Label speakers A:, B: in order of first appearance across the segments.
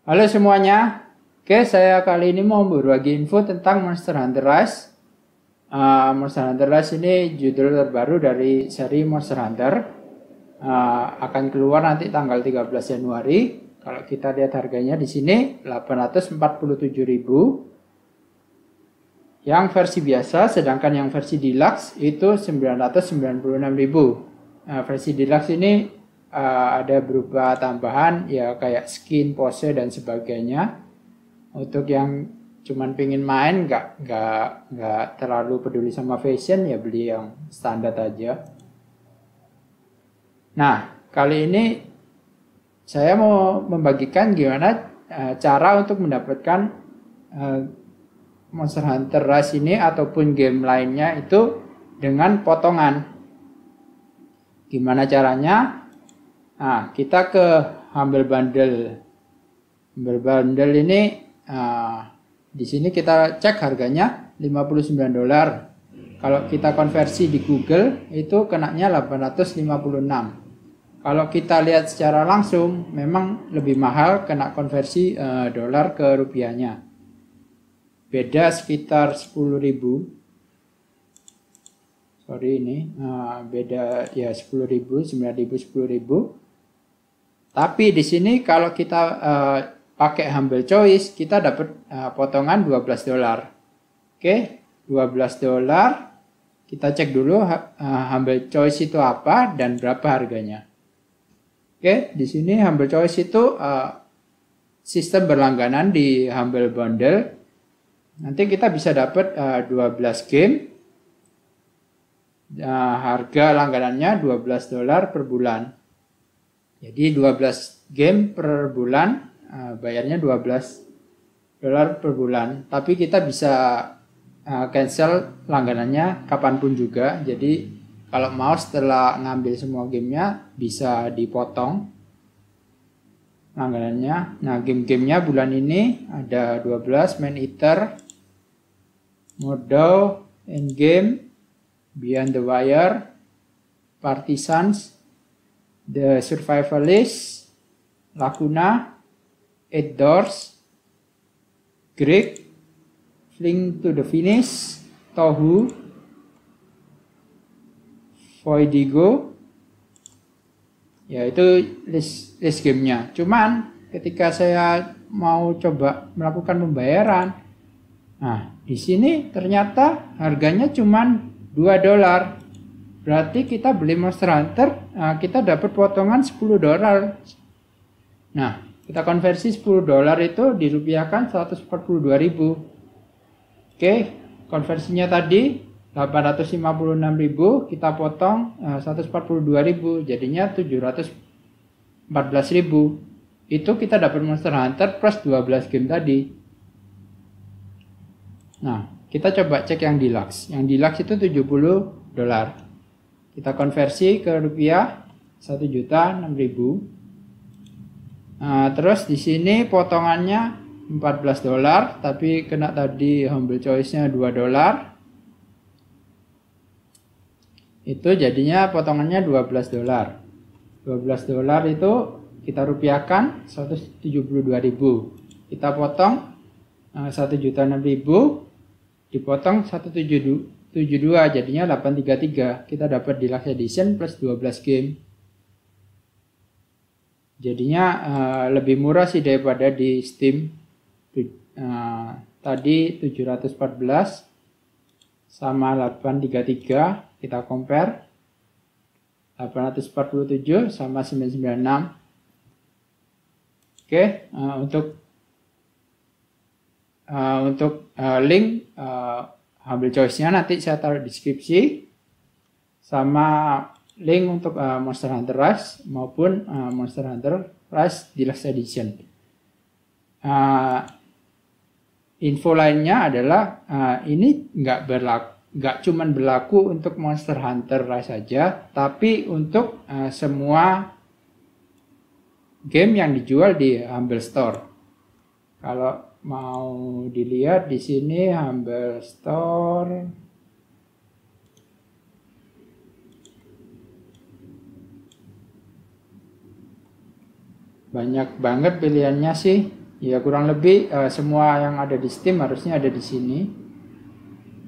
A: Halo semuanya, oke saya kali ini mau berbagi info tentang Monster Hunter Rise. Uh, Monster Hunter Rise ini judul terbaru dari seri Monster Hunter. Uh, akan keluar nanti tanggal 13 Januari. Kalau kita lihat harganya di sini 847.000. Yang versi biasa, sedangkan yang versi deluxe itu 996.000. Uh, ah, versi deluxe ini uh, ada berupa tambahan ya kayak skin, pose dan sebagainya. Untuk yang cuman pingin main nggak nggak nggak terlalu peduli sama fashion ya beli yang standar aja. Nah kali ini saya mau membagikan gimana uh, cara untuk mendapatkan uh, Monster Hunter Rise ini ataupun game lainnya itu dengan potongan. Gimana caranya? Nah, kita ke humble bundle. Humble bundle ini uh, di sini kita cek harganya 59 dolar. Kalau kita konversi di Google itu kenaknya 856. Kalau kita lihat secara langsung memang lebih mahal kena konversi eh, dolar ke rupiahnya. Beda sekitar 10.000. Sorry ini uh, beda ya 10.000, 9.000, 10.000 tapi di sini kalau kita uh, pakai humble choice, kita dapat uh, potongan 12 dolar. Oke, okay? 12 dolar. Kita cek dulu uh, humble choice itu apa dan berapa harganya. Oke, okay? di sini humble choice itu uh, sistem berlangganan di humble bundle. Nanti kita bisa dapat uh, 12 game. Uh, harga langganannya 12 dolar per bulan. Jadi 12 game per bulan uh, bayarnya 12 dolar per bulan, tapi kita bisa uh, cancel langganannya kapanpun juga. Jadi kalau mau setelah ngambil semua gamenya bisa dipotong langganannya. Nah game-gamenya bulan ini ada 12 Man Eater, Mordau, Endgame, Beyond the Wire, Partisans, The Survivalist, Lacuna, Eight Doors, Greek, Fling to the Finish, Tohu, Voidigo, ya itu list, list gamenya. Cuman ketika saya mau coba melakukan pembayaran, nah di sini ternyata harganya cuman 2 dolar Berarti kita beli Monster Hunter, eh, kita dapat potongan 10 dolar. Nah, kita konversi 10 dolar itu dirupiahkan 142.000. ribu. Oke, konversinya tadi 856.000 kita potong eh, uh, 142.000 jadinya 714.000 itu kita dapat Monster Hunter plus 12 game tadi nah kita coba cek yang deluxe yang deluxe itu 70 dolar kita konversi ke rupiah 1 juta 6000. Nah, terus di sini potongannya 14 dolar, tapi kena tadi humble choice-nya 2 dolar. Itu jadinya potongannya 12 dolar. 12 dolar itu kita rupiahkan 172.000. Kita potong 1.600.000 eh, dipotong 72 jadinya 833 kita dapat deluxe edition plus 12 game jadinya uh, lebih murah sih daripada di Steam uh, tadi 714 sama 833 kita compare 847 sama 996 oke uh, untuk uh, untuk uh, link uh, ambil choice-nya nanti saya taruh deskripsi sama link untuk uh, eh, Monster Hunter Rush maupun uh, Monster Hunter Rise Deluxe eh, Edition. Uh, info lainnya adalah uh, ini nggak berlaku nggak cuman berlaku untuk Monster Hunter Rise saja, tapi untuk uh, semua game yang dijual di Humble Store. Kalau mau dilihat di sini Humble Store banyak banget pilihannya sih ya kurang lebih uh, semua yang ada di Steam harusnya ada di sini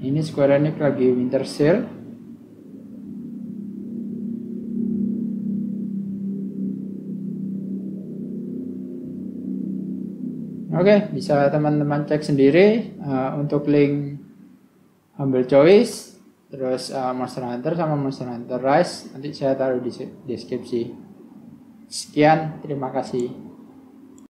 A: ini Square Enix lagi winter sale Oke, okay, bisa teman-teman cek sendiri uh, untuk link Humble Choice, terus uh, Monster Hunter sama Monster Hunter Rise. Nanti saya taruh di deskripsi. Sekian, terima kasih.